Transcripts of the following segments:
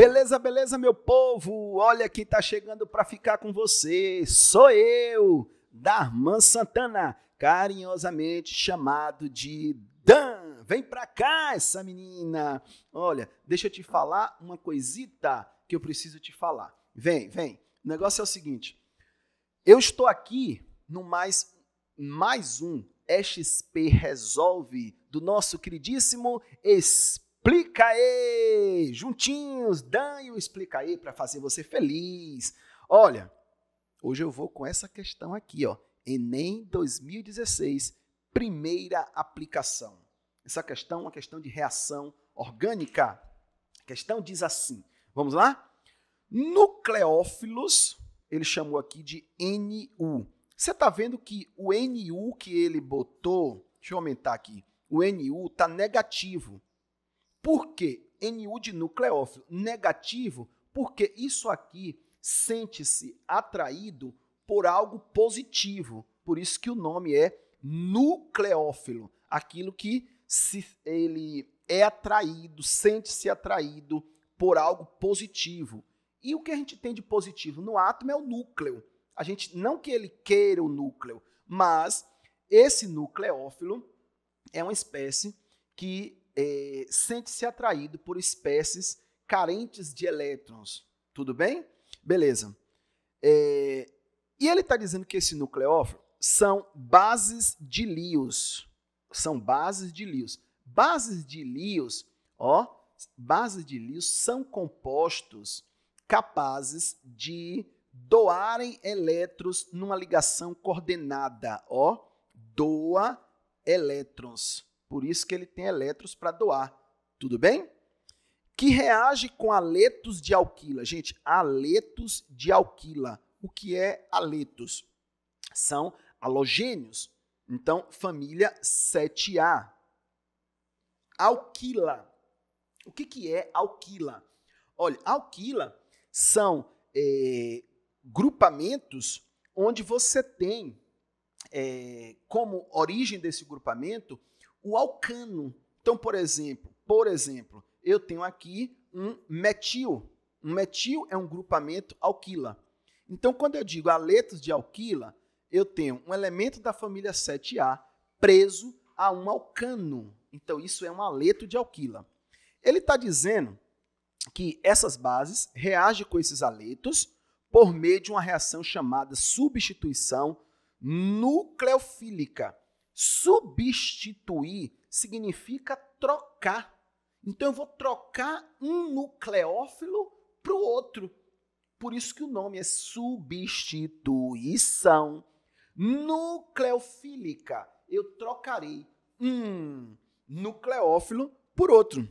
Beleza, beleza, meu povo? Olha quem tá chegando para ficar com você. Sou eu, Darman Santana, carinhosamente chamado de Dan. Vem pra cá, essa menina. Olha, deixa eu te falar uma coisita que eu preciso te falar. Vem, vem. O negócio é o seguinte. Eu estou aqui no mais mais um XP Resolve do nosso queridíssimo Espírito Explica aí, Juntinhos, dai o aí para fazer você feliz. Olha, hoje eu vou com essa questão aqui, ó. Enem 2016, primeira aplicação. Essa questão é uma questão de reação orgânica. A questão diz assim, vamos lá? Nucleófilos, ele chamou aqui de NU. Você está vendo que o NU que ele botou, deixa eu aumentar aqui, o NU está negativo. Por que NU de nucleófilo. Negativo, porque isso aqui sente-se atraído por algo positivo. Por isso que o nome é nucleófilo, aquilo que se ele é atraído, sente-se atraído por algo positivo. E o que a gente tem de positivo no átomo é o núcleo. A gente não que ele queira o núcleo, mas esse nucleófilo é uma espécie que é, sente-se atraído por espécies carentes de elétrons. Tudo bem? Beleza. É, e ele está dizendo que esse nucleófilo são bases de lios, São bases de lios, Bases de lios, ó, bases de lios são compostos capazes de doarem elétrons numa ligação coordenada, ó, doa elétrons. Por isso que ele tem elétrons para doar. Tudo bem? Que reage com aletos de alquila. Gente, aletos de alquila. O que é aletos? São halogênios. Então, família 7A. Alquila. O que, que é alquila? Olha, alquila são é, grupamentos onde você tem é, como origem desse grupamento o alcano. Então, por exemplo, por exemplo, eu tenho aqui um metil. Um metil é um grupamento alquila. Então, quando eu digo aletos de alquila, eu tenho um elemento da família 7A preso a um alcano. Então, isso é um aleto de alquila. Ele está dizendo que essas bases reagem com esses aletos por meio de uma reação chamada substituição nucleofílica. Substituir significa trocar. Então eu vou trocar um nucleófilo para o outro. Por isso que o nome é substituição nucleofílica. Eu trocarei um nucleófilo por outro,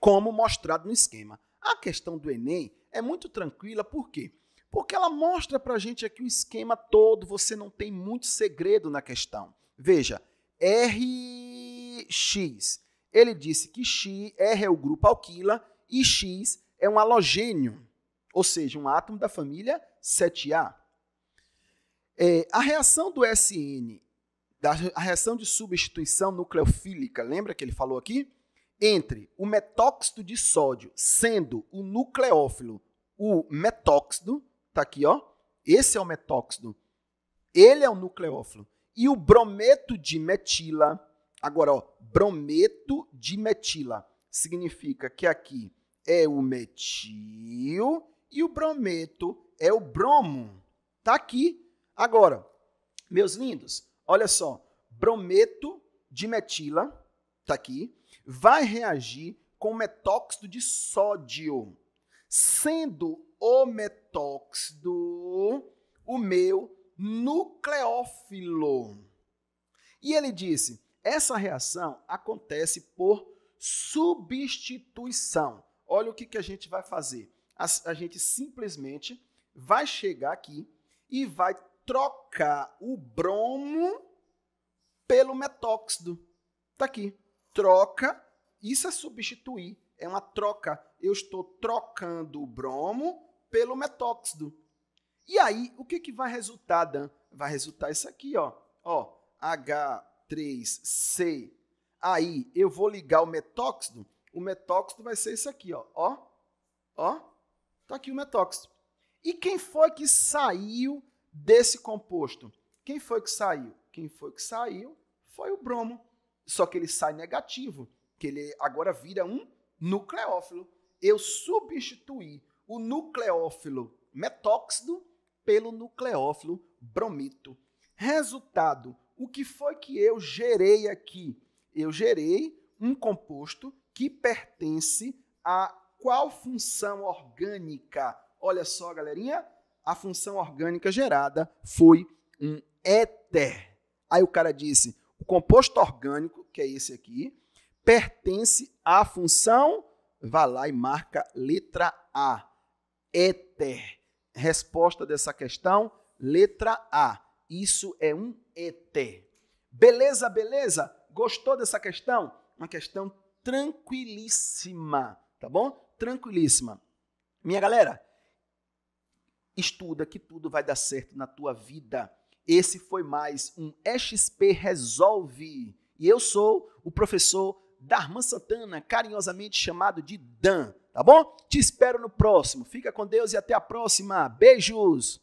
como mostrado no esquema. A questão do Enem é muito tranquila, por quê? Porque ela mostra para a gente aqui o esquema todo, você não tem muito segredo na questão. Veja, RX. Ele disse que X, R é o grupo alquila e X é um halogênio, ou seja, um átomo da família 7A. É, a reação do SN, da, a reação de substituição nucleofílica, lembra que ele falou aqui? Entre o metóxido de sódio, sendo o nucleófilo o metóxido, tá aqui, ó. Esse é o metóxido. Ele é o nucleófilo. E o brometo de metila, agora, ó, brometo de metila significa que aqui é o metil e o brometo é o bromo. Tá aqui. Agora, meus lindos, olha só, brometo de metila, tá aqui, vai reagir com metóxido de sódio, sendo o metóxido o meu nucleófilo. E ele disse: essa reação acontece por substituição. Olha o que, que a gente vai fazer. A, a gente simplesmente vai chegar aqui e vai trocar o bromo pelo metóxido. Está aqui. Troca. Isso é substituir. É uma troca. Eu estou trocando o bromo pelo metóxido. E aí, o que, que vai resultar, Dan? Vai resultar isso aqui, ó. Ó, H3C. Aí, eu vou ligar o metóxido. O metóxido vai ser isso aqui, ó. Ó, ó. Tá aqui o metóxido. E quem foi que saiu desse composto? Quem foi que saiu? Quem foi que saiu foi o bromo. Só que ele sai negativo, que ele agora vira um nucleófilo. Eu substituí o nucleófilo metóxido pelo nucleófilo bromito. Resultado: o que foi que eu gerei aqui? Eu gerei um composto que pertence a qual função orgânica? Olha só, galerinha, a função orgânica gerada foi um éter. Aí o cara disse: o composto orgânico, que é esse aqui, pertence à função, vá lá e marca letra A, éter. Resposta dessa questão, letra A. Isso é um ET. Beleza, beleza? Gostou dessa questão? Uma questão tranquilíssima, tá bom? Tranquilíssima. Minha galera, estuda que tudo vai dar certo na tua vida. Esse foi mais um XP Resolve. E eu sou o professor Darman Santana, carinhosamente chamado de Dan. Tá bom? Te espero no próximo. Fica com Deus e até a próxima. Beijos!